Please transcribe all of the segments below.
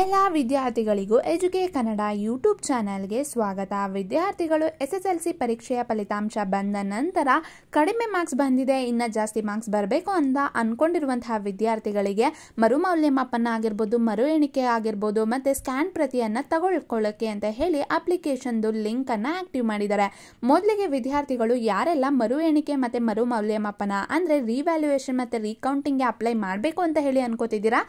ಎಲ್ಲ ವಿದ್ಯಾರ್ಥಿಗಳಿಗೂ ಎಜುಕೆ ಕನ್ನಡ ಯೂಟ್ಯೂಬ್ ಚಾನೆಲ್ಗೆ ಸ್ವಾಗತ ವಿದ್ಯಾರ್ಥಿಗಳು ಎಸ್ ಎಸ್ ಎಲ್ ಸಿ ಪರೀಕ್ಷೆಯ ಫಲಿತಾಂಶ ಬಂದ ನಂತರ ಕಡಿಮೆ ಮಾರ್ಕ್ಸ್ ಬಂದಿದೆ ಇನ್ನು ಜಾಸ್ತಿ ಮಾರ್ಕ್ಸ್ ಬರಬೇಕು ಅಂತ ಅನ್ಕೊಂಡಿರುವಂತಹ ವಿದ್ಯಾರ್ಥಿಗಳಿಗೆ ಮರುಮೌಲ್ಯಮಾಪನ ಆಗಿರ್ಬೋದು ಮರು ಎಣಿಕೆ ಆಗಿರ್ಬೋದು ಮತ್ತು ಸ್ಕ್ಯಾನ್ ಪ್ರತಿಯನ್ನು ತಗೊಳ್ಕೊಳ್ಳೋಕ್ಕೆ ಅಂತ ಹೇಳಿ ಅಪ್ಲಿಕೇಶನ್ದು ಲಿಂಕನ್ನು ಆ್ಯಕ್ಟಿವ್ ಮಾಡಿದ್ದಾರೆ ಮೊದಲಿಗೆ ವಿದ್ಯಾರ್ಥಿಗಳು ಯಾರೆಲ್ಲ ಮರು ಎಣಿಕೆ ಮತ್ತು ಮರು ಮೌಲ್ಯಮಾಪನ ಅಂದರೆ ರಿವ್ಯಾಲ್ಯೂಯೇಷನ್ ಮತ್ತು ರೀಕೌಂಟಿಂಗ್ಗೆ ಅಪ್ಲೈ ಮಾಡಬೇಕು ಅಂತ ಹೇಳಿ ಅನ್ಕೋತಿದ್ದೀರಾ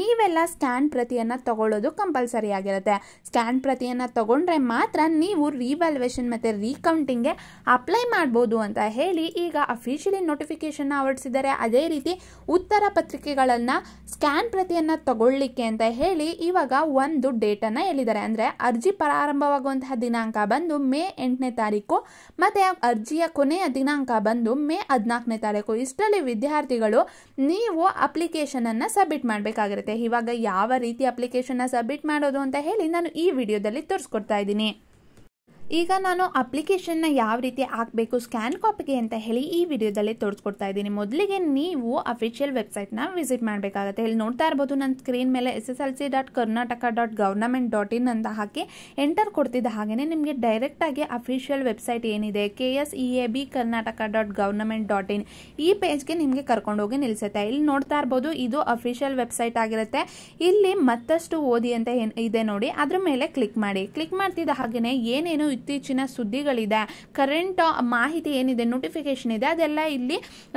ನೀವೆಲ್ಲ ಸ್ಕ್ಯಾನ್ ಪ್ರತಿಯನ್ನು ತಗೊಳ್ಳೋದು ಕಂಪಲ್ಸರಿ ಆಗಿರುತ್ತೆ ಸ್ಕ್ಯಾನ್ ಪ್ರತಿಯನ್ನು ತಗೊಂಡ್ರೆ ಮಾತ್ರ ನೀವು ರಿವ್ಯಾಲ್ಯೂಯೇಷನ್ ಮತ್ತು ರೀಕೌಂಟಿಂಗ್ಗೆ ಅಪ್ಲೈ ಮಾಡ್ಬೋದು ಅಂತ ಹೇಳಿ ಈಗ ಅಫಿಷಿಯಲಿ ನೋಟಿಫಿಕೇಶನ್ ಹೊರಡಿಸಿದ್ದಾರೆ ಅದೇ ರೀತಿ ಉತ್ತರ ಪತ್ರಿಕೆಗಳನ್ನು ಸ್ಕ್ಯಾನ್ ಪ್ರತಿಯನ್ನು ತಗೊಳ್ಳಿಕ್ಕೆ ಅಂತ ಹೇಳಿ ಇವಾಗ ಒಂದು ಡೇಟನ್ನು ಹೇಳಿದ್ದಾರೆ ಅಂದರೆ ಅರ್ಜಿ ಪ್ರಾರಂಭವಾಗುವಂತಹ ದಿನಾಂಕ ಬಂದು ಮೇ ಎಂಟನೇ ತಾರೀಕು ಮತ್ತು ಅರ್ಜಿಯ ಕೊನೆಯ ದಿನಾಂಕ ಬಂದು ಮೇ ಹದಿನಾಲ್ಕನೇ ತಾರೀಕು ಇಷ್ಟರಲ್ಲಿ ವಿದ್ಯಾರ್ಥಿಗಳು ನೀವು ಅಪ್ಲಿಕೇಶನನ್ನು ಸಬ್ಮಿಟ್ ಮಾಡಬೇಕಾಗಿರುತ್ತೆ ಇವಾಗ ಯಾವ ರೀತಿ ಅಪ್ಲಿಕೇಶನ್ ಅಪ್ಲಿಕೇಶನ್ನ ಸಬ್ಮಿಟ್ ಮಾಡೋದು ಅಂತ ಹೇಳಿ ನಾನು ಈ ವಿಡಿಯೋದಲ್ಲಿ ತೋರಿಸ್ಕೊಡ್ತಾ ಇದ್ದೀನಿ ಈಗ ನಾನು ಅಪ್ಲಿಕೇಶನ್ನ ಯಾವ ರೀತಿ ಹಾಕಬೇಕು ಸ್ಕ್ಯಾನ್ ಕಾಪಿಗೆ ಅಂತ ಹೇಳಿ ಈ ವಿಡಿಯೋದಲ್ಲಿ ತೋರಿಸ್ಕೊಡ್ತಾ ಇದ್ದೀನಿ ಮೊದಲಿಗೆ ನೀವು ಅಫಿಷಿಯಲ್ ನ ವಿಸಿಟ್ ಮಾಡಬೇಕಾಗುತ್ತೆ ಇಲ್ಲಿ ನೋಡ್ತಾ ಇರ್ಬೋದು ನನ್ನ ಸ್ಕ್ರೀನ್ ಮೇಲೆ S S L C dot Karnataka dot government dot in ಅಂತ ಹಾಕಿ ಎಂಟರ್ ಕೊಡ್ತಿದ್ದ ಹಾಗೆ ನಿಮಗೆ ಆಗಿ ಅಫಿಷಿಯಲ್ ವೆಬ್ಸೈಟ್ ಏನಿದೆ K S E A B Karnataka dot government dot in ಈ ಪೇಜ್ಗೆ ನಿಮಗೆ ಹೋಗಿ ನಿಲ್ಲಿಸುತ್ತೆ ಇಲ್ಲಿ ನೋಡ್ತಾ ಇರ್ಬೋದು ಇದು ಅಫಿಷಿಯಲ್ ವೆಬ್ಸೈಟ್ ಆಗಿರುತ್ತೆ ಇಲ್ಲಿ ಮತ್ತಷ್ಟು ಓದಿ ಅಂತ ಇದೆ ನೋಡಿ ಅದ್ರ ಮೇಲೆ ಕ್ಲಿಕ್ ಮಾಡಿ ಕ್ಲಿಕ್ ಮಾಡ್ತಿದ್ದ ಹಾಗೆಯೇ ಏನೇನು ಇತ್ತೀಚಿನ ಸುದ್ದಿಗಳಿದೆ ಕರೆಂಟ್ ಮಾಹಿತಿ ಏನಿದೆ ನೋಟಿಫಿಕೇಶನ್ ಇದೆ ಅದೆಲ್ಲ ಇಲ್ಲಿ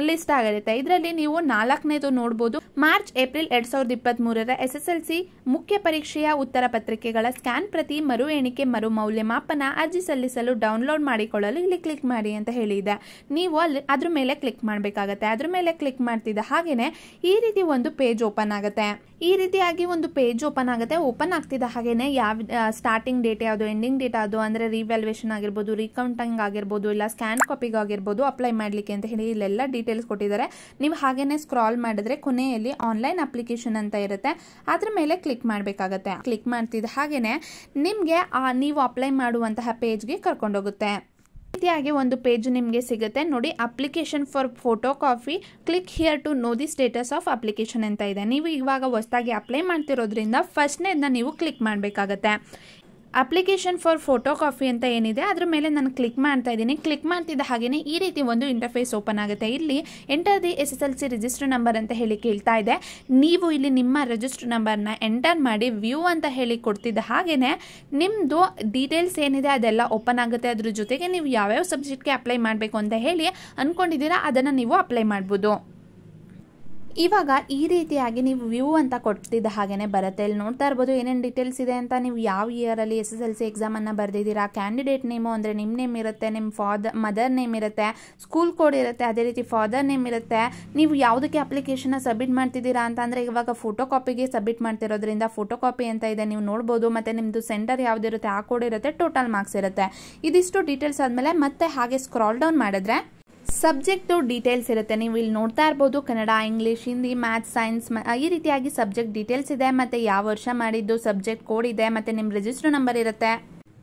ಲಿಸ್ಟ್ ಆಗಿರುತ್ತೆ ಇದರಲ್ಲಿ ನೀವು ನಾಲ್ಕನೇದು ನೋಡಬಹುದು ಮಾರ್ಚ್ ಏಪ್ರಿಲ್ ಎರಡ್ ಸಾವಿರದ ಇಪ್ಪತ್ತ್ ಮೂರರ ಎಸ್ ಎಸ್ ಎಲ್ ಸಿ ಮುಖ್ಯ ಪರೀಕ್ಷೆಯ ಉತ್ತರ ಪತ್ರಿಕೆಗಳ ಸ್ಕ್ಯಾನ್ ಪ್ರತಿ ಮರು ಎಣಿಕೆ ಮರು ಮೌಲ್ಯಮಾಪನ ಅರ್ಜಿ ಸಲ್ಲಿಸಲು ಡೌನ್ಲೋಡ್ ಮಾಡಿಕೊಳ್ಳಲು ಇಲ್ಲಿ ಕ್ಲಿಕ್ ಮಾಡಿ ಅಂತ ಹೇಳಿದೆ ನೀವು ಅಲ್ಲಿ ಅದ್ರ ಮೇಲೆ ಕ್ಲಿಕ್ ಮಾಡಬೇಕಾಗತ್ತೆ ಅದ್ರ ಮೇಲೆ ಕ್ಲಿಕ್ ಮಾಡ್ತಿದ್ದ ಹಾಗೇನೆ ಈ ರೀತಿ ಒಂದು ಪೇಜ್ ಓಪನ್ ಆಗುತ್ತೆ ಈ ರೀತಿಯಾಗಿ ಒಂದು ಪೇಜ್ ಓಪನ್ ಆಗುತ್ತೆ ಓಪನ್ ಆಗ್ತಿದ್ದ ಹಾಗೇನೆ ಯಾವ ಸ್ಟಾರ್ಟಿಂಗ್ ಡೇಟ್ ಯಾವುದು ಎಂಡಿಂಗ್ ಡೇಟ್ ಯಾವುದು ಅಂದ್ರೆ ಇವ್ಯಾಲ್ಯೇಷನ್ ಆಗಿರ್ಬೋದು ರೀಕೌಂಟಿಂಗ್ ಆಗಿರ್ಬೋದು ಇಲ್ಲ ಸ್ಕ್ಯಾನ್ ಕಾಪಿಗೆ ಆಗಿರ್ಬೋದು ಅಪ್ಲೈ ಮಾಡಲಿಕ್ಕೆ ಅಂತ ಹೇಳಿ ಇಲ್ಲೆಲ್ಲ ಡೀಟೇಲ್ಸ್ ಕೊಟ್ಟಿದ್ದಾರೆ ನೀವು ಹಾಗೇನೆ ಸ್ಕ್ರಾಲ್ ಮಾಡಿದ್ರೆ ಕೊನೆಯಲ್ಲಿ ಆನ್ಲೈನ್ ಅಪ್ಲಿಕೇಶನ್ ಅಂತ ಇರುತ್ತೆ ಅದ್ರ ಮೇಲೆ ಕ್ಲಿಕ್ ಮಾಡಬೇಕಾಗತ್ತೆ ಕ್ಲಿಕ್ ಮಾಡ್ತಿದ್ದ ಹಾಗೇನೆ ನಿಮಗೆ ನೀವು ಅಪ್ಲೈ ಮಾಡುವಂತಹ ಪೇಜ್ಗೆ ಕರ್ಕೊಂಡೋಗುತ್ತೆ ರೀತಿಯಾಗಿ ಒಂದು ಪೇಜ್ ನಿಮಗೆ ಸಿಗುತ್ತೆ ನೋಡಿ application for photo copy click here to know the status of application ಅಂತ ಇದೆ ನೀವು ಇವಾಗ ಹೊಸದಾಗಿ ಅಪ್ಲೈ ಮಾಡ್ತಿರೋದ್ರಿಂದ ಫಸ್ಟ್ನೇದನ್ನ ನೀವು ಕ್ಲಿಕ್ ಮಾಡಬೇಕಾಗತ್ತೆ ಅಪ್ಲಿಕೇಶನ್ ಫಾರ್ ಫೋಟೋ ಕಾಪಿ ಅಂತ ಏನಿದೆ ಅದ್ರ ಮೇಲೆ ನಾನು ಕ್ಲಿಕ್ ಮಾಡ್ತಾ ಇದ್ದೀನಿ ಕ್ಲಿಕ್ ಮಾಡ್ತಿದ್ದ ಹಾಗೆಯೇ ಈ ರೀತಿ ಒಂದು ಇಂಟರ್ಫೇಸ್ ಓಪನ್ ಆಗುತ್ತೆ ಇಲ್ಲಿ enter the S S L C register number ಅಂತ ಹೇಳಿ ಕೇಳ್ತಾ ಇದೆ ನೀವು ಇಲ್ಲಿ ನಿಮ್ಮ ರಿಜಿಸ್ಟರ್ ನಂಬರ್ನ ಎಂಟರ್ ಮಾಡಿ ವ್ಯೂ ಅಂತ ಹೇಳಿ ಕೊಡ್ತಿದ್ದ ಹಾಗೆಯೇ ನಿಮ್ಮದು ಡೀಟೇಲ್ಸ್ ಏನಿದೆ ಅದೆಲ್ಲ ಓಪನ್ ಆಗುತ್ತೆ ಅದ್ರ ಜೊತೆಗೆ ನೀವು ಯಾವ್ಯಾವ ಸಬ್ಜೆಕ್ಟ್ಗೆ ಅಪ್ಲೈ ಮಾಡಬೇಕು ಅಂತ ಹೇಳಿ ಅಂದ್ಕೊಂಡಿದ್ದೀರಾ ಅದನ್ನು ನೀವು ಅಪ್ಲೈ ಮಾಡ್ಬೋದು ಇವಾಗ ಈ ರೀತಿಯಾಗಿ ನೀವು ವ್ಯೂ ಅಂತ ಕೊಟ್ಟಿದ್ದ ಹಾಗೆಯೇ ಬರುತ್ತೆ ಇಲ್ಲಿ ನೋಡ್ತಾ ಇರ್ಬೋದು ಏನೇನು ಡೀಟೇಲ್ಸ್ ಇದೆ ಅಂತ ನೀವು ಯಾವ ಇಯರಲ್ಲಿ ಎಸ್ ಎಸ್ ಎಲ್ ಸಿ ಎಕ್ಸಾಮನ್ನು ಬರೆದಿದ್ದೀರಾ ಕ್ಯಾಂಡಿಡೇಟ್ ನೇಮು ಅಂದರೆ ನಿಮ್ಮ ನೇಮ್ ಇರುತ್ತೆ ನಿಮ್ಮ ಫಾದರ್ ಮದರ್ ನೇಮ್ ಇರುತ್ತೆ ಸ್ಕೂಲ್ ಕೋಡ್ ಇರುತ್ತೆ ಅದೇ ರೀತಿ ಫಾದರ್ ನೇಮ್ ಇರುತ್ತೆ ನೀವು ಯಾವುದಕ್ಕೆ ಅಪ್ಲಿಕೇಶನ್ನ ಸಬ್ಮಿಟ್ ಮಾಡ್ತಿದ್ದೀರಾ ಅಂತ ಅಂದರೆ ಇವಾಗ ಫೋಟೋ ಕಾಪಿಗೆ ಸಬ್ಮಿಟ್ ಮಾಡ್ತಿರೋದ್ರಿಂದ ಫೋಟೋ ಕಾಪಿ ಅಂತ ಇದೆ ನೀವು ನೋಡ್ಬೋದು ಮತ್ತು ನಿಮ್ಮದು ಸೆಂಟರ್ ಯಾವುದಿರುತ್ತೆ ಆ ಕೋಡ್ ಇರುತ್ತೆ ಟೋಟಲ್ ಮಾರ್ಕ್ಸ್ ಇರುತ್ತೆ ಇದಿಷ್ಟು ಡೀಟೇಲ್ಸ್ ಆದಮೇಲೆ ಮತ್ತೆ ಹಾಗೆ ಸ್ಕ್ರಾಲ್ ಡೌನ್ ಮಾಡಿದ್ರೆ ಸಬ್ಜೆಕ್ಟು ಡೀಟೇಲ್ಸ್ ಇರುತ್ತೆ ನೀವು ಇಲ್ಲಿ ನೋಡ್ತಾ ಇರ್ಬೋದು Kannada English Hindi maths science ಈ ರೀತಿಯಾಗಿ ಸಬ್ಜೆಕ್ಟ್ ಡೀಟೇಲ್ಸ್ ಇದೆ ಮತ್ತು ಯಾವ ವರ್ಷ ಮಾಡಿದ್ದು ಸಬ್ಜೆಕ್ಟ್ ಕೋಡ್ ಇದೆ ಮತ್ತು ನಿಮ್ಮ ರಿಜಿಸ್ಟರ್ ನಂಬರ್ ಇರುತ್ತೆ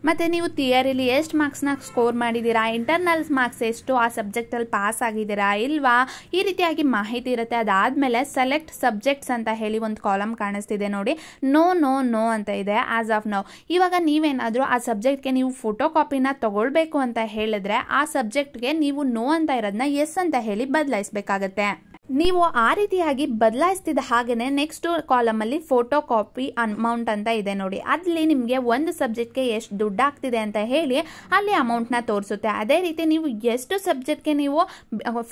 ಮತ್ತು ನೀವು ಥಿಯರಿಲಿ ಎಷ್ಟು ಮಾರ್ಕ್ಸ್ನ ಸ್ಕೋರ್ ಮಾಡಿದ್ದೀರಾ ಇಂಟರ್ನಲ್ಸ್ ಮಾರ್ಕ್ಸ್ ಎಷ್ಟು ಆ ಸಬ್ಜೆಕ್ಟಲ್ಲಿ ಪಾಸ್ ಆಗಿದ್ದೀರಾ ಇಲ್ವಾ ಈ ರೀತಿಯಾಗಿ ಮಾಹಿತಿ ಇರುತ್ತೆ ಅದಾದಮೇಲೆ ಸೆಲೆಕ್ಟ್ ಸಬ್ಜೆಕ್ಟ್ಸ್ ಅಂತ ಹೇಳಿ ಒಂದು ಕಾಲಮ್ ಕಾಣಿಸ್ತಿದೆ ನೋಡಿ ನೋ ನೋ ನೋ ಅಂತ ಇದೆ ಆಸ್ ಆಫ್ ನೋ ಇವಾಗ ನೀವೇನಾದರೂ ಆ ಸಬ್ಜೆಕ್ಟ್ಗೆ ನೀವು ಫೋಟೋ ಕಾಪಿನ ತೊಗೊಳ್ಬೇಕು ಅಂತ ಹೇಳಿದ್ರೆ ಆ ಸಬ್ಜೆಕ್ಟ್ಗೆ ನೀವು ನೋ ಅಂತ ಇರೋದನ್ನ ಎಸ್ ಅಂತ ಹೇಳಿ ಬದಲಾಯಿಸ್ಬೇಕಾಗತ್ತೆ ನೀವು ಆ ರೀತಿಯಾಗಿ ಬದಲಾಯಿಸ್ತಿದ್ದ ಹಾಗೆಯೇ ನೆಕ್ಸ್ಟ್ ಕಾಲಮಲ್ಲಿ ಫೋಟೋ ಕಾಪಿ ಅಮೌಂಟ್ ಅಂತ ಇದೆ ನೋಡಿ ಅಲ್ಲಿ ನಿಮಗೆ ಒಂದು ಸಬ್ಜೆಕ್ಟ್ಗೆ ಎಷ್ಟು ದುಡ್ಡು ಆಗ್ತಿದೆ ಅಂತ ಹೇಳಿ ಅಲ್ಲಿ ನ ತೋರಿಸುತ್ತೆ ಅದೇ ರೀತಿ ನೀವು ಎಷ್ಟು ಸಬ್ಜೆಕ್ಟ್ಗೆ ನೀವು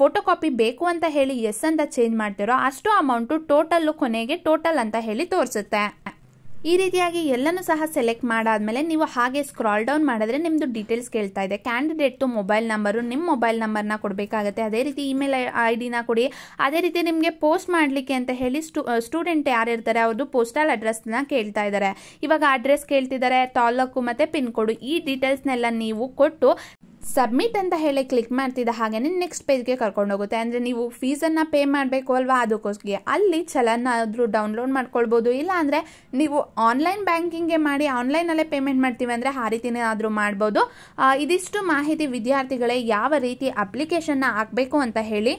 ಫೋಟೋ ಕಾಪಿ ಬೇಕು ಅಂತ ಹೇಳಿ ಎಸ್ ಅಂತ ಚೇಂಜ್ ಮಾಡ್ತಿರೋ ಅಷ್ಟು ಅಮೌಂಟು ಟೋಟಲ್ಲು ಕೊನೆಗೆ ಟೋಟಲ್ ಅಂತ ಹೇಳಿ ತೋರಿಸುತ್ತೆ ಈ ರೀತಿಯಾಗಿ ಎಲ್ಲನೂ ಸಹ ಸೆಲೆಕ್ಟ್ ಮಾಡಾದಮೇಲೆ ನೀವು ಹಾಗೆ ಸ್ಕ್ರಾಲ್ ಡೌನ್ ಮಾಡಿದ್ರೆ ನಿಮ್ಮದು ಡೀಟೇಲ್ಸ್ ಕೇಳ್ತಾ ಇದೆ ಕ್ಯಾಂಡಿಡೇಟ್ದು ಮೊಬೈಲ್ ನಂಬರು ನಿಮ್ಮ ಮೊಬೈಲ್ ನಂಬರ್ನ ಕೊಡಬೇಕಾಗತ್ತೆ ಅದೇ ರೀತಿ ಇಮೇಲ್ ಐ ಡಿನ ಕೊಡಿ ಅದೇ ರೀತಿ ನಿಮಗೆ ಪೋಸ್ಟ್ ಮಾಡಲಿಕ್ಕೆ ಅಂತ ಹೇಳಿ ಸ್ಟೂಡೆಂಟ್ ಸ್ಟೂಡೆಂಟ್ ಯಾರಿರ್ತಾರೆ ಅವ್ರದ್ದು ಪೋಸ್ಟಲ್ ಅಡ್ರೆಸ್ನ ಕೇಳ್ತಾ ಇದ್ದಾರೆ ಇವಾಗ ಅಡ್ರೆಸ್ ಕೇಳ್ತಿದ್ದಾರೆ ತಾಲೂಕು ಮತ್ತು ಪಿನ್ ಕೋಡು ಈ ಡೀಟೇಲ್ಸ್ನೆಲ್ಲ ನೀವು ಕೊಟ್ಟು ಸಬ್ಮಿಟ್ ಅಂತ ಹೇಳಿ ಕ್ಲಿಕ್ ಮಾಡ್ತಿದ್ದ ಹಾಗೆ ನೆಕ್ಸ್ಟ್ ಪೇಜ್ಗೆ ಕರ್ಕೊಂಡೋಗುತ್ತೆ ಅಂದರೆ ನೀವು ಫೀಸನ್ನು ಪೇ ಮಾಡಬೇಕು ಅಲ್ವಾ ಅದಕ್ಕೋಸ್ಕರ ಅಲ್ಲಿ ಚಲನ ಆದರೂ ಡೌನ್ಲೋಡ್ ಮಾಡ್ಕೊಳ್ಬೋದು ಇಲ್ಲ ಅಂದರೆ ನೀವು ಆನ್ಲೈನ್ ಬ್ಯಾಂಕಿಂಗ್ಗೆ ಮಾಡಿ ಆನ್ಲೈನಲ್ಲೇ ಪೇಮೆಂಟ್ ಮಾಡ್ತೀವಿ ಅಂದರೆ ಆ ರೀತಿಯೇ ಆದರೂ ಮಾಡ್ಬೋದು ಇದಿಷ್ಟು ಮಾಹಿತಿ ವಿದ್ಯಾರ್ಥಿಗಳೇ ಯಾವ ರೀತಿ ಅಪ್ಲಿಕೇಶನ್ನ ಹಾಕಬೇಕು ಅಂತ ಹೇಳಿ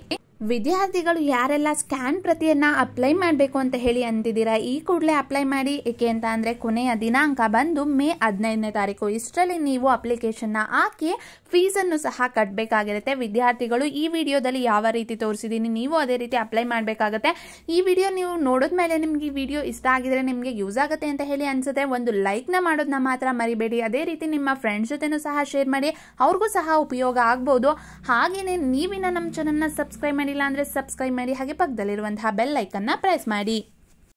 ವಿದ್ಯಾರ್ಥಿಗಳು ಯಾರೆಲ್ಲ ಸ್ಕ್ಯಾನ್ ಪ್ರತಿಯನ್ನು ಅಪ್ಲೈ ಮಾಡಬೇಕು ಅಂತ ಹೇಳಿ ಅಂತಿದ್ದೀರಾ ಈ ಕೂಡಲೇ ಅಪ್ಲೈ ಮಾಡಿ ಏಕೆ ಅಂತ ಅಂದರೆ ಕೊನೆಯ ದಿನಾಂಕ ಬಂದು ಮೇ ಹದಿನೈದನೇ ತಾರೀಕು ಇಷ್ಟರಲ್ಲಿ ನೀವು ಅಪ್ಲಿಕೇಶನ್ನ ಹಾಕಿ ಫೀಸನ್ನು ಸಹ ಕಟ್ಟಬೇಕಾಗಿರುತ್ತೆ ವಿದ್ಯಾರ್ಥಿಗಳು ಈ ವಿಡಿಯೋದಲ್ಲಿ ಯಾವ ರೀತಿ ತೋರಿಸಿದ್ದೀನಿ ನೀವು ಅದೇ ರೀತಿ ಅಪ್ಲೈ ಮಾಡಬೇಕಾಗತ್ತೆ ಈ ವಿಡಿಯೋ ನೀವು ನೋಡಿದ ಮೇಲೆ ನಿಮಗೆ ಈ ವಿಡಿಯೋ ಇಷ್ಟ ಆಗಿದರೆ ನಿಮಗೆ ಯೂಸ್ ಆಗುತ್ತೆ ಅಂತ ಹೇಳಿ ಅನಿಸುತ್ತೆ ಒಂದು ಲೈಕ್ನ ಮಾಡೋದನ್ನ ಮಾತ್ರ ಮರಿಬೇಡಿ ಅದೇ ರೀತಿ ನಿಮ್ಮ ಫ್ರೆಂಡ್ಸ್ ಜೊತೆನೂ ಸಹ ಶೇರ್ ಮಾಡಿ ಅವ್ರಿಗೂ ಸಹ ಉಪಯೋಗ ಆಗ್ಬೋದು ಹಾಗೆಯೇ ನೀವಿನ ನಮ್ಮ ಚಾನಲ್ನ ಸಬ್ಸ್ಕ್ರೈಬ್ ಮಾಡಿ ಮಾಡಿಲ್ಲ ಅಂದರೆ ಸಬ್ಸ್ಕ್ರೈಬ್ ಮಾಡಿ ಹಾಗೆ ಪಕ್ಕದಲ್ಲಿರುವಂತಹ ಬೆಲ್ ಪ್ರೆಸ್ ಮಾಡಿ